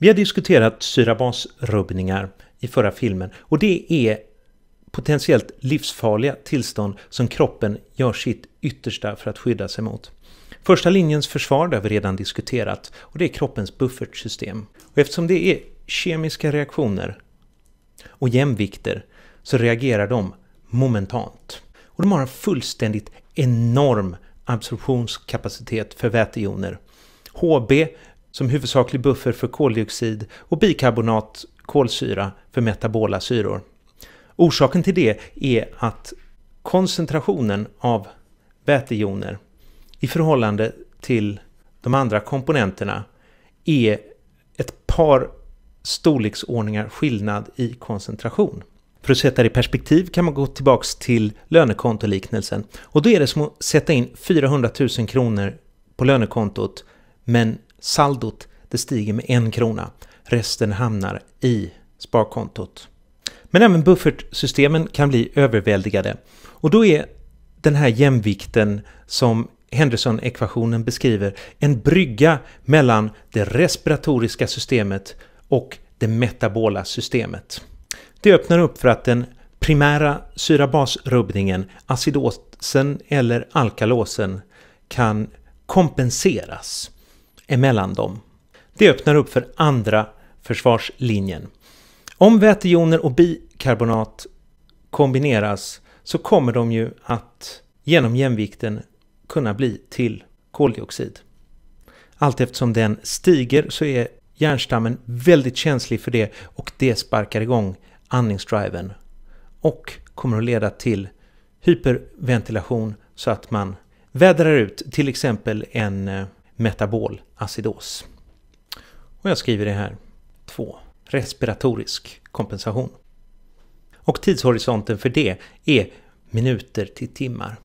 Vi har diskuterat syrabasrubbningar i förra filmen och det är potentiellt livsfarliga tillstånd som kroppen gör sitt yttersta för att skydda sig mot. Första linjens försvar det har vi redan diskuterat och det är kroppens buffertsystem. Och eftersom det är kemiska reaktioner och jämvikter så reagerar de momentant. Och de har en fullständigt enorm absorptionskapacitet för vätejoner. HB som huvudsaklig buffer för koldioxid och bikarbonat kolsyra för metabola syror. Orsaken till det är att koncentrationen av vätejoner i förhållande till de andra komponenterna är ett par storleksordningar skillnad i koncentration. För att sätta det i perspektiv kan man gå tillbaks till lönekontoliknelsen och då är det som att sätta in 400 000 kronor på lönekontot men Saldot det stiger med en krona. Resten hamnar i sparkontot. Men även buffertsystemen kan bli överväldigade. Och då är den här jämvikten som Henderson-ekvationen beskriver en brygga mellan det respiratoriska systemet och det metabola systemet. Det öppnar upp för att den primära syrabasrubbningen, acidosen eller alkalosen kan kompenseras emellan dem. Det öppnar upp för andra försvarslinjen. Om vätejoner och bikarbonat kombineras så kommer de ju att genom jämvikten kunna bli till koldioxid. Allt eftersom den stiger så är hjärnstammen väldigt känslig för det och det sparkar igång andningsdriven och kommer att leda till hyperventilation så att man vädrar ut till exempel en eh, metabol acidos. Och jag skriver det här. 2. Respiratorisk kompensation. Och tidshorisonten för det är minuter till timmar.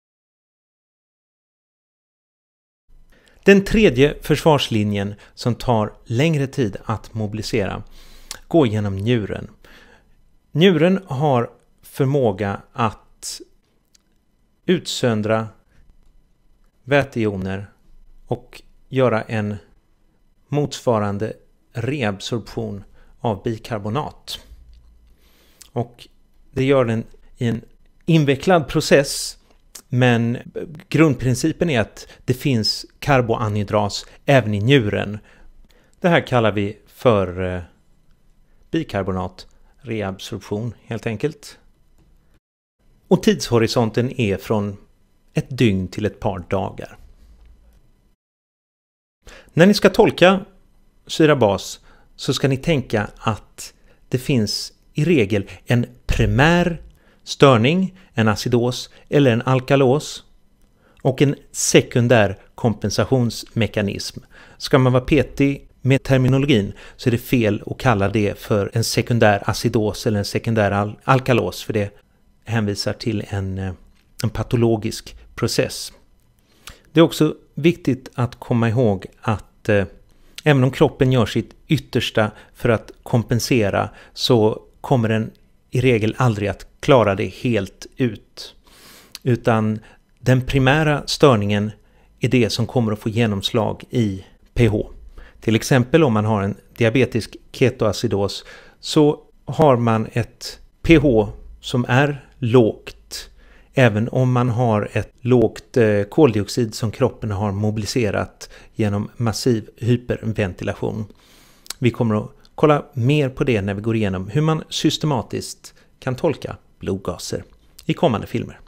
Den tredje försvarslinjen som tar längre tid att mobilisera går genom njuren. Njuren har förmåga att utsöndra vätejoner och göra en motsvarande reabsorption av bikarbonat. Och det gör den i en invecklad process men grundprincipen är att det finns karboanhydras även i njuren. Det här kallar vi för eh, bikarbonatreabsorption helt enkelt. Och tidshorisonten är från ett dygn till ett par dagar. När ni ska tolka syrabas så ska ni tänka att det finns i regel en primär störning, en acidos eller en alkalos och en sekundär kompensationsmekanism. Ska man vara petig med terminologin så är det fel att kalla det för en sekundär acidos eller en sekundär al alkalos för det hänvisar till en, eh, en patologisk process. Det är också viktigt att komma ihåg att eh, även om kroppen gör sitt yttersta för att kompensera så kommer den i regel aldrig att klara det helt ut. Utan den primära störningen är det som kommer att få genomslag i pH. Till exempel om man har en diabetisk ketoacidos så har man ett pH som är lågt Även om man har ett lågt eh, koldioxid som kroppen har mobiliserat genom massiv hyperventilation. Vi kommer att kolla mer på det när vi går igenom hur man systematiskt kan tolka blodgaser i kommande filmer.